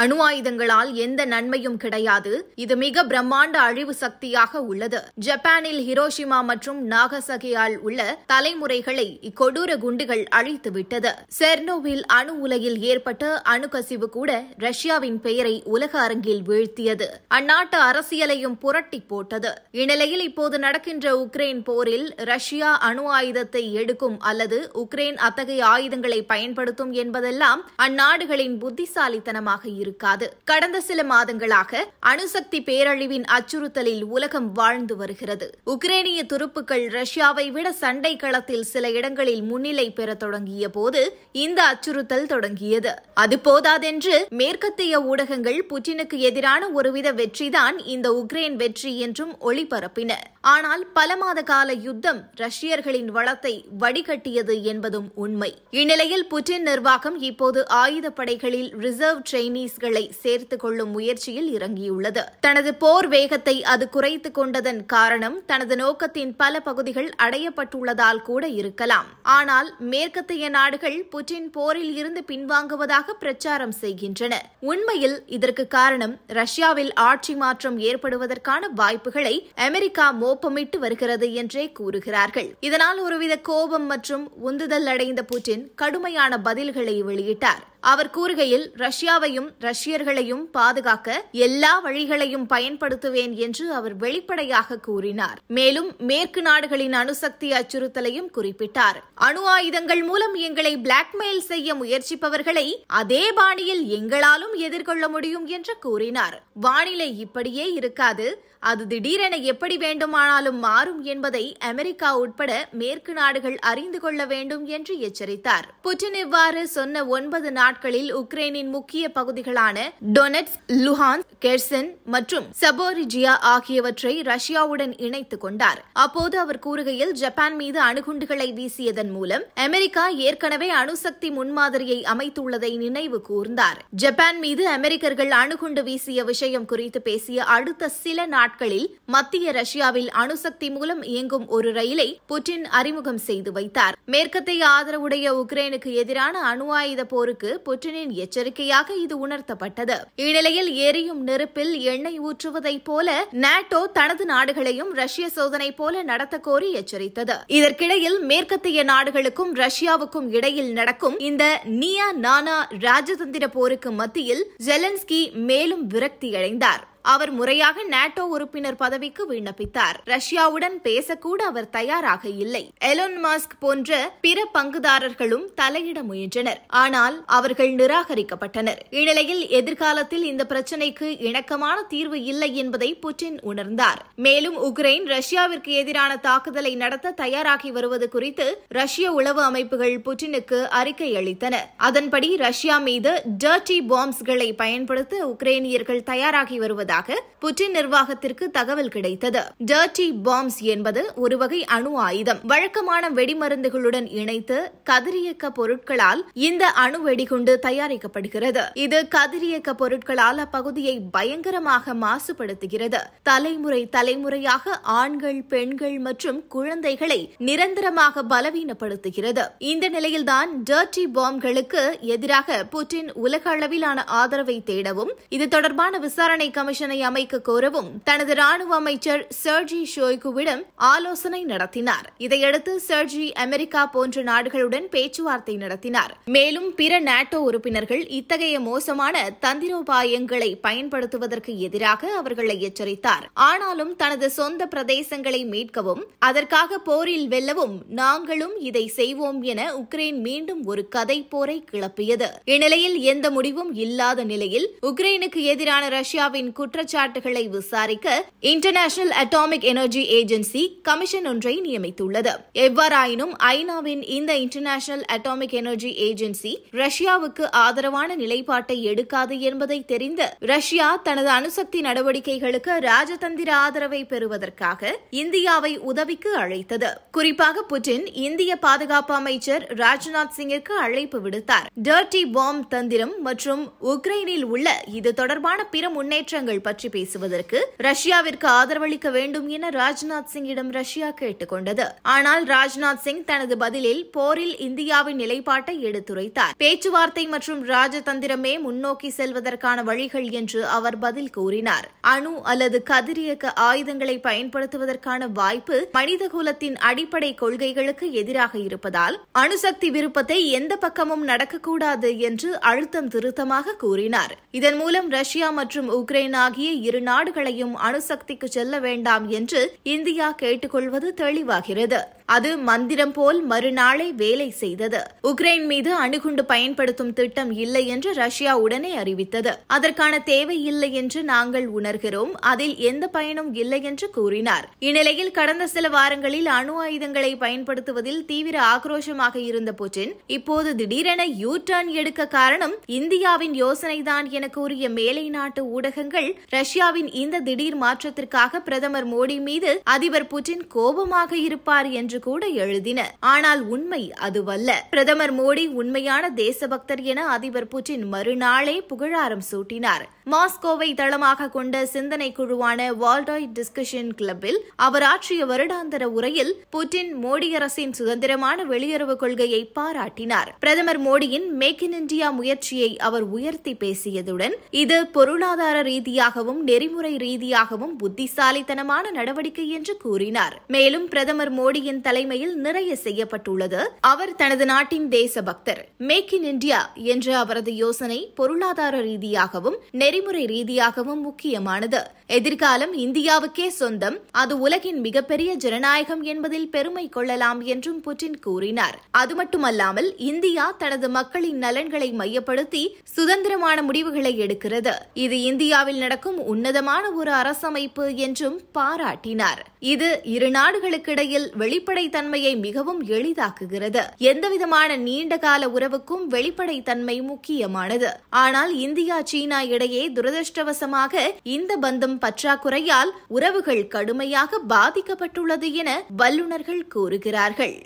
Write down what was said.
அணு ஆயுதங்களால் எந்த நன்மையும் கிடையாது இது மிக பிரம்மாண்ட அழிவு சக்தியாக உள்ளது ஜப்பானில் ஹிரோஷிமா மற்றும் நாகசகியால் உள்ள தலைமுறைகளை இக்கொடூர குண்டுகள் அழித்துவிட்டது செர்னோவில் அணு உலகில் ஏற்பட்ட அணு கசிவு கூட ரஷ்யாவின் பெயரை உலக அரங்கில் வீழ்த்தியது அந்நாட்டு அரசியலையும் புரட்டி போட்டது இந்நிலையில் இப்போது நடக்கின்ற உக்ரைன் போரில் ரஷ்யா அணு ஆயுதத்தை எடுக்கும் அல்லது உக்ரைன் அத்தகைய ஆயுதங்களை பயன்படுத்தும் என்பதெல்லாம் அந்நாடுகளின் புத்திசாலித்தனமாக இருக்கும் இருக்காது கடந்த சில மாதங்களாக அணுசக்தி பேரழிவின் அச்சுறுத்தலில் உலகம் வாழ்ந்து வருகிறது உக்ரைனிய துருப்புகள் ரஷ்யாவை விட சண்டை களத்தில் சில இடங்களில் முன்னிலை பெற தொடங்கிய போது இந்த அச்சுறுத்தல் தொடங்கியது அது போதாதென்று மேற்கத்திய ஊடகங்கள் புட்டினுக்கு எதிரான ஒருவித வெற்றிதான் இந்த உக்ரைன் வெற்றி என்றும் ஒளிபரப்பினர் ஆனால் பல மாத கால யுத்தம் ரஷ்யர்களின் வளத்தை வடிகட்டியது என்பதும் உண்மை இந்நிலையில் புட்டின் நிர்வாகம் இப்போது ஆயுதப்படைகளில் ரிசர்வ் ட்ரெய்னீஸ்களை சேர்த்துக் கொள்ளும் முயற்சியில் இறங்கியுள்ளது தனது போர் வேகத்தை அது குறைத்துக் கொண்டதன் காரணம் தனது நோக்கத்தின் பல பகுதிகள் அடையப்பட்டுள்ளதால் கூட இருக்கலாம் ஆனால் மேற்கத்திய நாடுகள் புட்டின் போரில் இருந்து பின்வாங்குவதாக பிரச்சாரம் செய்கின்றன உண்மையில் இதற்கு காரணம் ரஷ்யாவில் ஆட்சி மாற்றம் ஏற்படுவதற்கான வாய்ப்புகளை அமெரிக்கா மோ கோப்பமிட்டு வருகிறது என்றே கூறுகிறார்கள் இதனால் ஒருவித கோபம் மற்றும் உந்துதல் அடைந்த புட்டின் கடுமையான பதில்களை வெளியிட்டார் அவர் கூறுகையில் ரஷ்யாவையும் ரஷ்யர்களையும் பாதுகாக்க எல்லா வழிகளையும் பயன்படுத்துவேன் என்று அவர் வெளிப்படையாக கூறினார் மேலும் மேற்கு நாடுகளின் அணுசக்தி அச்சுறுத்தலையும் குறிப்பிட்டார் அணு ஆயுதங்கள் மூலம் எங்களை பிளாக்மெயில் செய்ய முயற்சிப்பவர்களை அதே பாணியில் எங்களாலும் எதிர்கொள்ள முடியும் என்று கூறினார் வானிலை இப்படியே இருக்காது அது திடீரென எப்படி வேண்டுமானாலும் மாறும் என்பதை அமெரிக்கா உட்பட மேற்கு நாடுகள் அறிந்து கொள்ள வேண்டும் என்று எச்சரித்தார் புட்டின் இவ்வாறு சொன்ன ஒன்பது நாட்கள் நாட்களில் உக்ரைனின் முக்கிய பகுதிகளான டொனட்ஸ் லுஹான்ஸ் கெர்சன் மற்றும் சபோரிஜியா ஆகியவற்றை ரஷ்யாவுடன் இணைத்துக் கொண்டார் அப்போது அவர் கூறுகையில் ஜப்பான் மீது அணுகுண்டுகளை வீசியதன் மூலம் அமெரிக்கா ஏற்கனவே அணுசக்தி முன்மாதிரியை அமைத்துள்ளதை நினைவு கூர்ந்தார் ஜப்பான் மீது அமெரிக்கர்கள் அணுகுண்டு வீசிய விஷயம் குறித்து பேசிய அடுத்த சில நாட்களில் மத்திய ரஷ்யாவில் அணுசக்தி மூலம் இயங்கும் ஒரு ரயிலை புட்டின் அறிமுகம் செய்து வைத்தார் மேற்கத்தைய ஆதரவுடைய உக்ரைனுக்கு எதிரான அணு ஆயுத போருக்கு புட்டினின் எச்சரிக்கையாக இது உணர்த்தப்பட்டது இந்நிலையில் எரியும் நெருப்பில் எண்ணெய் ஊற்றுவதைப் போல நாட்டோ தனது நாடுகளையும் ரஷ்ய சோதனை போல நடத்த கோரி எச்சரித்தது இதற்கிடையில் மேற்கத்திய நாடுகளுக்கும் ரஷ்யாவுக்கும் இடையில் நடக்கும் இந்த நியா நானா ராஜதந்திர போருக்கு மத்தியில் ஜெலன்ஸ்கி மேலும் விரக்தியடைந்தார் அவர் முறையாக நாட்டோ உறுப்பினர் பதவிக்கு விண்ணப்பித்தார் ரஷ்யாவுடன் பேசக்கூட அவர் தயாராக இல்லை எலோன் மாஸ்க் போன்ற பிற பங்குதாரர்களும் தலையிட முயன்றனர் ஆனால் அவர்கள் நிராகரிக்கப்பட்டனர் இந்நிலையில் எதிர்காலத்தில் இந்த பிரச்சினைக்கு இணக்கமான தீர்வு இல்லை என்பதை புட்டின் உணர்ந்தார் மேலும் உக்ரைன் ரஷ்யாவிற்கு எதிரான தாக்குதலை நடத்த தயாராகி வருவது குறித்து ரஷ்ய உளவு அமைப்புகள் புட்டினுக்கு அறிக்கை அளித்தன அதன்படி ரஷ்யா மீது டர்டி பாம்ப்ஸ்களை பயன்படுத்த உக்ரைனியர்கள் தயாராகி வருவதாக இருப்பதாக புட்டின் நிர்வாகத்திற்கு தகவல் கிடைத்தது டர்டி பாம்ஸ் என்பது ஒரு வகை அணு ஆயுதம் வழக்கமான வெடிமருந்துகளுடன் இணைத்து கதிரியக்க பொருட்களால் இந்த அணு வெடிகுண்டு தயாரிக்கப்படுகிறது இது கதிரியக்க பொருட்களால் அப்பகுதியை பயங்கரமாக மாசுபடுத்துகிறது தலைமுறை தலைமுறையாக ஆண்கள் பெண்கள் மற்றும் குழந்தைகளை நிரந்தரமாக பலவீனப்படுத்துகிறது இந்த நிலையில்தான் டர்டி பாம்களுக்கு எதிராக புட்டின் உலக அளவிலான ஆதரவை தேடவும் இது தொடர்பான விசாரணை கமிஷன் கமிஷனை அமைக்க கோரவும் தனது ராணுவ அமைச்சர் சர்ஜி ஷோய்குவிடம் ஆலோசனை நடத்தினார் இதையடுத்து சர்ஜி அமெரிக்கா போன்ற நாடுகளுடன் பேச்சுவார்த்தை நடத்தினார் மேலும் பிற நேட்டோ உறுப்பினர்கள் இத்தகைய மோசமான தந்திரோபாயங்களை பயன்படுத்துவதற்கு எதிராக அவர்களை எச்சரித்தார் ஆனாலும் தனது சொந்த பிரதேசங்களை மீட்கவும் அதற்காக போரில் வெல்லவும் நாங்களும் இதை செய்வோம் என உக்ரைன் மீண்டும் ஒரு கதை போரை கிளப்பியது இந்நிலையில் எந்த முடிவும் இல்லாத நிலையில் உக்ரைனுக்கு எதிரான ரஷ்யாவின் குற்ற குற்றச்சாட்டுகளை விசாரிக்க international atomic energy agency commission ஒன்றை நியமித்துள்ளது எவ்வாறாயினும் ஐநாவின் இந்த இன்டர்நேஷனல் அட்டாமிக் எனர்ஜி ஏஜென்சி ரஷ்யாவுக்கு ஆதரவான நிலைப்பாட்டை எடுக்காது என்பதை தெரிந்து ரஷ்யா தனது அணுசக்தி நடவடிக்கைகளுக்கு ராஜதந்திர ஆதரவை பெறுவதற்காக இந்தியாவை உதவிக்கு அழைத்தது குறிப்பாக புட்டின் இந்திய பாதுகாப்பு அமைச்சர் ராஜ்நாத் சிங்கிற்கு அழைப்பு விடுத்தார் டர்டி பாம் தந்திரம் மற்றும் உக்ரைனில் உள்ள இது தொடர்பான பிற முன்னேற்றங்கள் பற்றி பேசுவதற்கு ரஷ்யாவிற்கு ஆதரவளிக்க வேண்டும் என ராஜ்நாத் சிங்கிடம் ரஷ்யா கேட்டுக்கொண்டது ஆனால் ராஜ்நாத் சிங் தனது பதிலில் போரில் இந்தியாவின் நிலைப்பாட்டை எடுத்துரைத்தார் பேச்சுவார்த்தை மற்றும் ராஜதந்திரமே முன்னோக்கி செல்வதற்கான வழிகள் என்று அவர் பதில் கூறினார் அணு அல்லது கதிரியக்க ஆயுதங்களை பயன்படுத்துவதற்கான வாய்ப்பு மனிதகுலத்தின் அடிப்படை கொள்கைகளுக்கு எதிராக இருப்பதால் அணுசக்தி விருப்பத்தை எந்த பக்கமும் நடக்கக்கூடாது என்று அழுத்தம் திருத்தமாக கூறினார் இதன் மூலம் ரஷ்யா மற்றும் உக்ரைன் ஆகிய இரு நாடுகளையும் அணுசக்திக்கு செல்ல வேண்டாம் என்று இந்தியா கேட்டுக்கொள்வது தெளிவாகிறது அது மந்திரம் போல் மறுநாளை வேலை செய்தது உக்ரைன் மீது அணுகுண்டு பயன்படுத்தும் திட்டம் இல்லை என்று ரஷ்யா உடனே அறிவித்தது அதற்கான தேவை இல்லை என்று நாங்கள் உணர்கிறோம் அதில் எந்த பயனும் இல்லை என்று கூறினார் இந்நிலையில் கடந்த சில வாரங்களில் அணு ஆயுதங்களை பயன்படுத்துவதில் தீவிர ஆக்ரோஷமாக இருந்த புட்டின் இப்போது திடீரென யூ டர்ன் எடுக்க காரணம் இந்தியாவின் யோசனைதான் என கூறிய மேலை நாட்டு ஊடகங்கள் ரஷ்யாவின் இந்த திடீர் மாற்றத்திற்காக பிரதமர் மோடி மீது அதிபர் புட்டின் கோபமாக இருப்பார் என்று கூட எழுதின ஆனால் உண்மை அதுவல்ல பிரதமர் மோடி உண்மையான தேசபக்தர் என அதிபர் புட்டின் மறுநாளே புகழாரம் சூட்டினார் மாஸ்கோவை தளமாக கொண்ட சிந்தனை குழுவான வால்டாய் டிஸ்கஷன் கிளப்பில் அவர் ஆற்றிய வருடாந்திர உரையில் புட்டின் மோடி அரசின் சுதந்திரமான வெளியுறவு கொள்கையை பாராட்டினார் பிரதமர் மோடியின் மேக் இன் இந்தியா முயற்சியை அவர் உயர்த்தி பேசியதுடன் இது பொருளாதார ரீதியாகவும் நெறிமுறை ரீதியாகவும் புத்திசாலித்தனமான நடவடிக்கை என்று கூறினார் மேலும் பிரதமர் மோடியின் தலைமையில் நிறைய செய்யப்பட்டுள்ளது அவர் தனது நாட்டின் தேசபக்தர் மேக் இன் இந்தியா என்ற அவரது யோசனை பொருளாதார ரீதியாகவும் நெறிமுறை ரீதியாகவும் முக்கியமானது எதிர்காலம் இந்தியாவுக்கே சொந்தம் அது உலகின் மிகப்பெரிய ஜனநாயகம் என்பதில் பெருமை கொள்ளலாம் என்றும் புட்டின் கூறினார் அது மட்டுமல்லாமல் இந்தியா தனது மக்களின் நலன்களை மையப்படுத்தி சுதந்திரமான முடிவுகளை எடுக்கிறது இது இந்தியாவில் நடக்கும் உன்னதமான ஒரு அரசமைப்பு என்றும் பாராட்டினார் இது இரு நாடுகளுக்கிடையில் வெளிப்படைத்தன்மையை மிகவும் எளிதாக்குகிறது எந்தவிதமான நீண்டகால உறவுக்கும் வெளிப்படைத்தன்மை முக்கியமானது ஆனால் இந்தியா சீனா இடையே இடையே துரதிருஷ்டவசமாக இந்த பந்தம் பற்றாக்குறையால் உறவுகள் கடுமையாக பாதிக்கப்பட்டுள்ளது என வல்லுநர்கள் கூறுகிறார்கள்